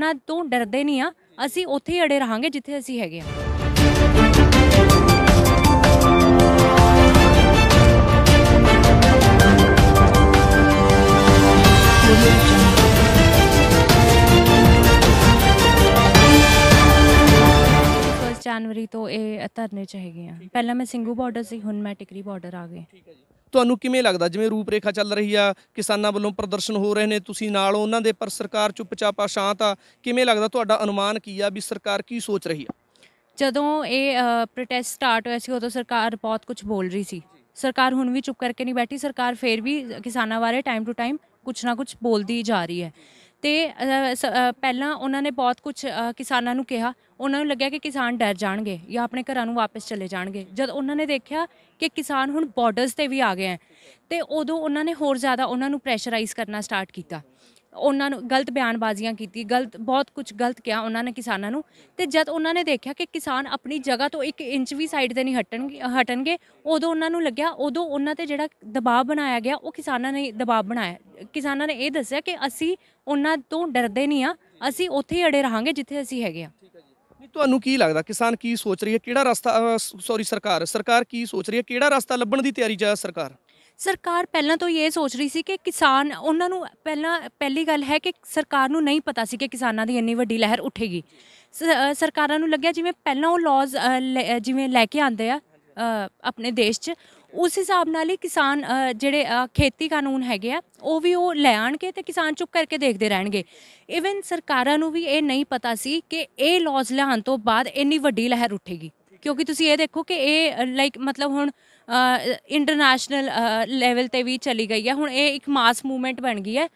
ਉਹਨਾਂ ਤੋਂ ਡਰਦੇ ਨਹੀਂ ਆ ਅਸੀਂ ਉੱਥੇ ਹੀ ਅੜੇ ਰਹਾਂਗੇ ਜਿੱਥੇ ਅਸੀਂ ਹੈਗੇ ਆ ਜਨਵਰੀ ਤੋਂ ਇਹ ਧਰਨੇ ਚ ਆ ਪਹਿਲਾਂ ਮੈਂ ਸਿੰਘੂ ਬਾਰਡਰ ਸੀ ਹੁਣ ਮੈਂ ਟਿਕਰੀ ਬਾਰਡਰ ਆ ਗਏ ਠੀਕ ਹੈ ਜੀ ਤੁਹਾਨੂੰ ਕਿਵੇਂ ਲੱਗਦਾ ਜਿਵੇਂ ਰੂਪਰੇਖਾ ਚੱਲ ਰਹੀ ਆ ਕਿਸਾਨਾਂ ਵੱਲੋਂ ਪ੍ਰਦਰਸ਼ਨ ਹੋ ਰਹੇ ਨੇ ਤੁਸੀਂ ਨਾਲ ਉਹਨਾਂ ਦੇ ਪਰ ਸਰਕਾਰ ਚੁੱਪਚਾਪ ਸ਼ਾਂਤ ਆ ਕਿਵੇਂ ਲੱਗਦਾ ਤੁਹਾਡਾ ਅਨੁਮਾਨ ਕੀ ਆ ਵੀ ਸਰਕਾਰ ਕੀ ਸੋਚ ਰਹੀ ਆ ਜਦੋਂ ਇਹ ਪ੍ਰੋਟੈਸਟ ਸਟਾਰਟ ਹੋਇਆ ਸੀ ਉਦੋਂ ਸਰਕਾਰ ਬਹੁਤ ਕੁਝ ਬੋਲ ਰਹੀ ਸੀ ਸਰਕਾਰ ਹੁਣ ਵੀ ਚੁੱਪ ਕਰਕੇ ਨਹੀਂ ਬੈਠੀ ਸਰਕਾਰ ਫੇਰ ਵੀ ਕਿਸਾਨਾਂ ਬਾਰੇ ਟਾਈਮ ਟੂ ਟਾਈਮ ਕੁਝ ਨਾ ਕੁਝ ਬੋਲਦੀ ਜਾ ਰਹੀ ਹੈ ਤੇ ਪਹਿਲਾਂ ਉਹਨਾਂ ਨੇ ਬਹੁਤ ਕੁਝ ਕਿਸਾਨਾਂ ਨੂੰ ਕਿਹਾ ਉਹਨਾਂ ਨੂੰ ਲੱਗਿਆ ਕਿ ਕਿਸਾਨ ਡਰ ਜਾਣਗੇ ਜਾਂ ਆਪਣੇ ਘਰਾਂ ਨੂੰ ਵਾਪਸ ਚਲੇ ਜਾਣਗੇ ਜਦ ਉਹਨਾਂ ਨੇ ਦੇਖਿਆ ਕਿ ਕਿਸਾਨ ਹੁਣ ਬਾਰਡਰਸ ਤੇ ਵੀ ਆ ਗਏ ਹੈ ਤੇ ਉਦੋਂ ਉਹਨਾਂ ਨੇ ਹੋਰ ਜ਼ਿਆਦਾ ਉਹਨਾਂ ਨੂੰ ਪ੍ਰੈਸ਼ਰਾਈਜ਼ ਕਰਨਾ ਸਟਾਰਟ ਕੀਤਾ ਉਹਨਾਂ ਨੂੰ ਗਲਤ ਬਿਆਨਬਾਜ਼ੀਆਂ ਕੀਤੀ ਗਲਤ ਬਹੁਤ ਕੁਝ ਗਲਤ ਕਿਹਾ ਉਹਨਾਂ ਨੇ ਕਿਸਾਨਾਂ ਨੂੰ ਤੇ ਜਦ ਉਹਨਾਂ ਨੇ ਦੇਖਿਆ ਕਿ ਕਿਸਾਨ ਆਪਣੀ ਜਗ੍ਹਾ ਤੋਂ 1 ਇੰਚ ਵੀ ਸਾਈਡ ਤੇ ਨਹੀਂ ਹਟਣਗੇ ਹਟਣਗੇ ਉਦੋਂ ਉਹਨਾਂ ਨੂੰ ਲੱਗਿਆ ਉਦੋਂ ਉਹਨਾਂ ਤੇ ਜਿਹੜਾ ਦਬਾਅ ਬਣਾਇਆ ਗਿਆ ਉਹ ਕਿਸਾਨਾਂ ਨੇ ਦਬਾਅ ਬਣਾਇਆ ਕਿਸਾਨਾਂ ਨੇ ਇਹ ਦੱਸਿਆ ਕਿ ਅਸੀਂ ਉਹਨਾਂ ਤੋਂ ਡਰਦੇ ਨਹੀਂ ਆ ਅਸੀਂ ਉੱਥੇ ਹੀ ਅੜੇ ਰਹਾਂਗੇ ਜਿੱਥੇ ਅਸੀਂ ਹੈਗੇ ਆ ਨਹੀਂ ਤੁਹਾਨੂੰ ਕੀ ਲੱਗਦਾ ਕਿਸਾਨ ਕੀ ਸੋਚ ਰਹੀ ਹੈ ਕਿਹੜਾ ਰਸਤਾ ਸੌਰੀ ਸਰਕਾਰ ਸਰਕਾਰ ਕੀ ਸੋਚ ਰਹੀ ਹੈ ਕਿਹੜਾ ਰਸਤਾ ਲੱਭਣ ਦੀ ਤਿਆਰੀ ਜਾ ਸਰਕਾਰ ਸਰਕਾਰ ਪਹਿਲਾਂ ਤੋਂ ਇਹ ਸੋਚ ਰਹੀ ਸੀ ਕਿ ਕਿਸਾਨ ਉਹਨਾਂ ਨੂੰ ਪਹਿਲਾਂ ਪਹਿਲੀ ਗੱਲ ਹੈ ਕਿ ਸਰਕਾਰ ਨੂੰ ਨਹੀਂ ਪਤਾ ਸੀ ਕਿ ਕਿਸਾਨਾਂ ਦੀ ਇੰਨੀ ਵੱਡੀ ਲਹਿਰ ਉੱਠੇਗੀ ਸਰਕਾਰਾਂ ਨੂੰ ਲੱਗਿਆ ਜਿਵੇਂ ਪਹਿਲਾਂ ਉਹ ਲਾਜ਼ ਜਿਵੇਂ ਲੈ ਕੇ ਆਂਦੇ ਆ ਆਪਣੇ ਦੇਸ਼ 'ਚ ਉਸ ਹਿਸਾਬ ਨਾਲ ਹੀ ਕਿਸਾਨ ਜਿਹੜੇ ਖੇਤੀ ਕਾਨੂੰਨ ਹੈਗੇ ਆ ਉਹ ਵੀ ਉਹ ਲੈ ਆਣਗੇ ਤੇ ਕਿਸਾਨ ਚੁੱਪ ਕਰਕੇ ਦੇਖਦੇ ਰਹਿਣਗੇ ਇਵਨ ਸਰਕਾਰਾਂ ਨੂੰ ਵੀ ਇਹ ਨਹੀਂ ਪਤਾ ਸੀ ਕਿ ਇਹ ਲਾਜ਼ ਲਿਆਉਣ ਤੋਂ ਬਾਅਦ ਇੰਨੀ ਵੱਡੀ ਲਹਿਰ ਉੱਠੇਗੀ ਕਿਉਂਕਿ ਤੁਸੀਂ ਇਹ ਦੇਖੋ ਕਿ ਇਹ ਲਾਈਕ ਮਤਲਬ ਹੁਣ ਇੰਟਰਨੈਸ਼ਨਲ ਲੈਵਲ ਤੇ ਵੀ ਚਲੀ ਗਈ ਹੈ ਹੁਣ ਇਹ ਇੱਕ ਮਾਸ ਮੂਵਮੈਂਟ ਬਣ ਗਈ ਹੈ